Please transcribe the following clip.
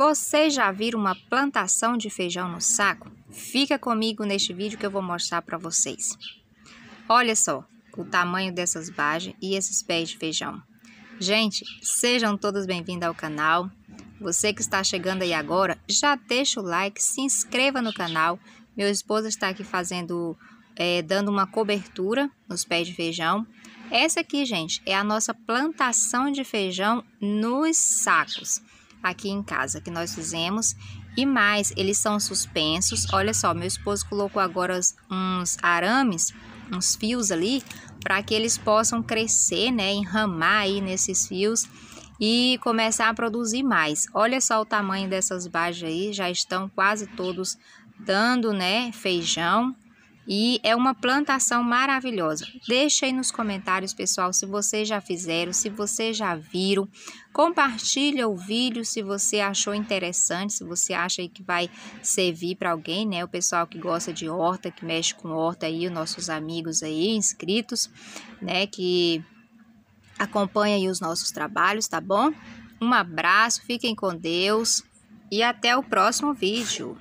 Você já viu uma plantação de feijão no saco? Fica comigo neste vídeo que eu vou mostrar para vocês. Olha só o tamanho dessas bagens e esses pés de feijão. Gente, sejam todos bem-vindos ao canal. Você que está chegando aí agora, já deixa o like, se inscreva no canal. Meu esposo está aqui fazendo, é, dando uma cobertura nos pés de feijão. Essa aqui, gente, é a nossa plantação de feijão nos sacos aqui em casa que nós fizemos. E mais, eles são suspensos. Olha só, meu esposo colocou agora uns arames, uns fios ali, para que eles possam crescer, né? Enramar aí nesses fios e começar a produzir mais. Olha só o tamanho dessas bajas aí, já estão quase todos dando, né? Feijão. E é uma plantação maravilhosa. Deixa aí nos comentários, pessoal, se vocês já fizeram, se vocês já viram. Compartilha o vídeo se você achou interessante, se você acha aí que vai servir para alguém, né? O pessoal que gosta de horta, que mexe com horta aí, os nossos amigos aí, inscritos, né? Que acompanha aí os nossos trabalhos, tá bom? Um abraço, fiquem com Deus e até o próximo vídeo.